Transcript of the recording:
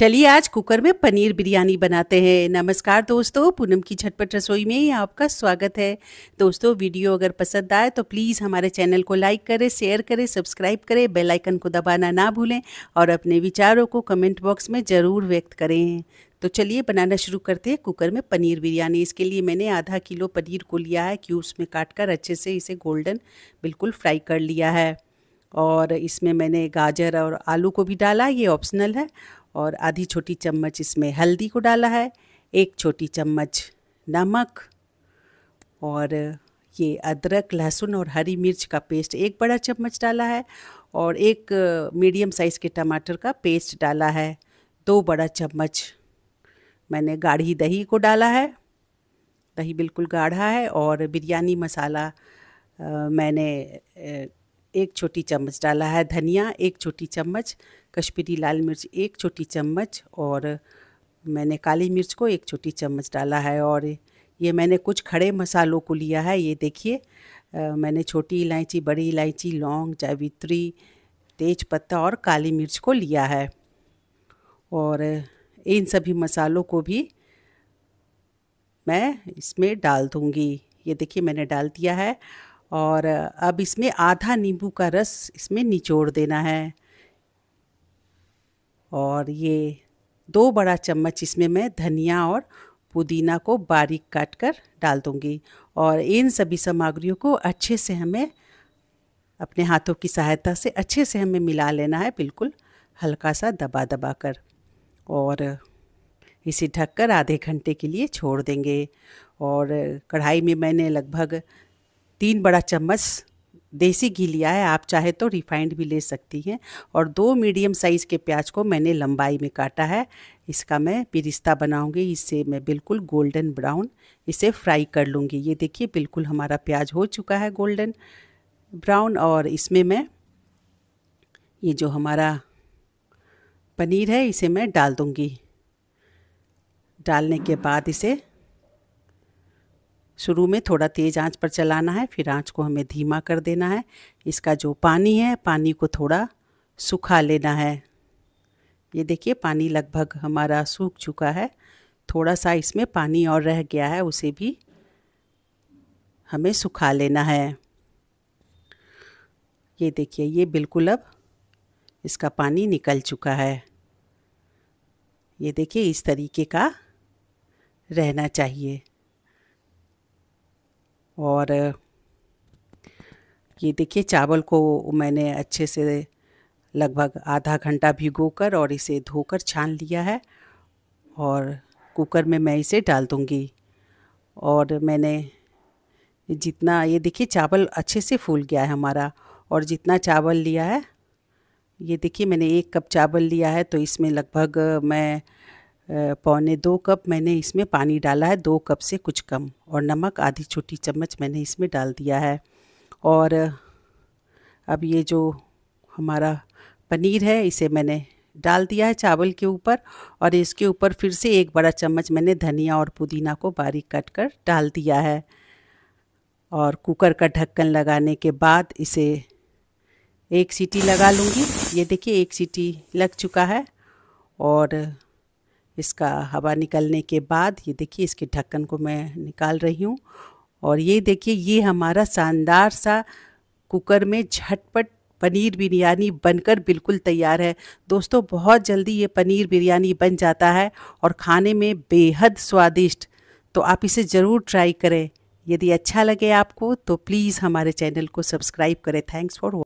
चलिए आज कुकर में पनीर बिरयानी बनाते हैं नमस्कार दोस्तों पूनम की झटपट रसोई में आपका स्वागत है दोस्तों वीडियो अगर पसंद आए तो प्लीज़ हमारे चैनल को लाइक करें शेयर करें सब्सक्राइब करें बेल आइकन को दबाना ना भूलें और अपने विचारों को कमेंट बॉक्स में ज़रूर व्यक्त करें तो चलिए बनाना शुरू करते हैं कुकर में पनीर बिरयानी इसके लिए मैंने आधा किलो पनीर को लिया है क्यूब्स में काट कर अच्छे से इसे गोल्डन बिल्कुल फ्राई कर लिया है और इसमें मैंने गाजर और आलू को भी डाला ये ऑप्शनल है और आधी छोटी चम्मच इसमें हल्दी को डाला है एक छोटी चम्मच नमक और ये अदरक लहसुन और हरी मिर्च का पेस्ट एक बड़ा चम्मच डाला है और एक मीडियम साइज़ के टमाटर का पेस्ट डाला है दो बड़ा चम्मच मैंने गाढ़ी दही को डाला है दही बिल्कुल गाढ़ा है और बिरयानी मसाला आ, मैंने एक छोटी चम्मच डाला है धनिया एक छोटी चम्मच कश्मीरी लाल मिर्च एक छोटी चम्मच और मैंने काली मिर्च को एक छोटी चम्मच डाला है और ये मैंने कुछ खड़े मसालों को लिया है ये देखिए मैंने छोटी इलायची बड़ी इलायची लौंग जावित्री तेज पत्ता और काली मिर्च को लिया है और इन सभी मसालों को भी मैं इसमें डाल दूँगी ये देखिए मैंने डाल दिया है और अब इसमें आधा नींबू का रस इसमें निचोड़ देना है और ये दो बड़ा चम्मच इसमें मैं धनिया और पुदीना को बारीक काट कर डाल दूँगी और इन सभी सामग्रियों को अच्छे से हमें अपने हाथों की सहायता से अच्छे से हमें मिला लेना है बिल्कुल हल्का सा दबा दबा कर और इसे ढककर आधे घंटे के लिए छोड़ देंगे और कढ़ाई में मैंने लगभग तीन बड़ा चम्मच देसी घी लिया है आप चाहे तो रिफाइंड भी ले सकती हैं और दो मीडियम साइज़ के प्याज को मैंने लंबाई में काटा है इसका मैं पिरिस्ता बनाऊंगी इससे मैं बिल्कुल गोल्डन ब्राउन इसे फ्राई कर लूँगी ये देखिए बिल्कुल हमारा प्याज हो चुका है गोल्डन ब्राउन और इसमें मैं ये जो हमारा पनीर है इसे मैं डाल दूँगी डालने के बाद इसे शुरू में थोड़ा तेज़ आंच पर चलाना है फिर आंच को हमें धीमा कर देना है इसका जो पानी है पानी को थोड़ा सुखा लेना है ये देखिए पानी लगभग हमारा सूख चुका है थोड़ा सा इसमें पानी और रह गया है उसे भी हमें सुखा लेना है ये देखिए ये बिल्कुल अब इसका पानी निकल चुका है ये देखिए इस तरीके का रहना चाहिए और ये देखिए चावल को मैंने अच्छे से लगभग आधा घंटा भिगोकर और इसे धोकर छान लिया है और कुकर में मैं इसे डाल दूँगी और मैंने जितना ये देखिए चावल अच्छे से फूल गया है हमारा और जितना चावल लिया है ये देखिए मैंने एक कप चावल लिया है तो इसमें लगभग मैं पौने दो कप मैंने इसमें पानी डाला है दो कप से कुछ कम और नमक आधी छोटी चम्मच मैंने इसमें डाल दिया है और अब ये जो हमारा पनीर है इसे मैंने डाल दिया है चावल के ऊपर और इसके ऊपर फिर से एक बड़ा चम्मच मैंने धनिया और पुदीना को बारीक काट कर डाल दिया है और कुकर का ढक्कन लगाने के बाद इसे एक सीटी लगा लूँगी ये देखिए एक सीटी लग चुका है और इसका हवा निकलने के बाद ये देखिए इसके ढक्कन को मैं निकाल रही हूँ और ये देखिए ये हमारा शानदार सा कुकर में झटपट पनीर बिरयानी बनकर बिल्कुल तैयार है दोस्तों बहुत जल्दी ये पनीर बिरयानी बन जाता है और खाने में बेहद स्वादिष्ट तो आप इसे ज़रूर ट्राई करें यदि अच्छा लगे आपको तो प्लीज़ हमारे चैनल को सब्सक्राइब करें थैंक्स फॉर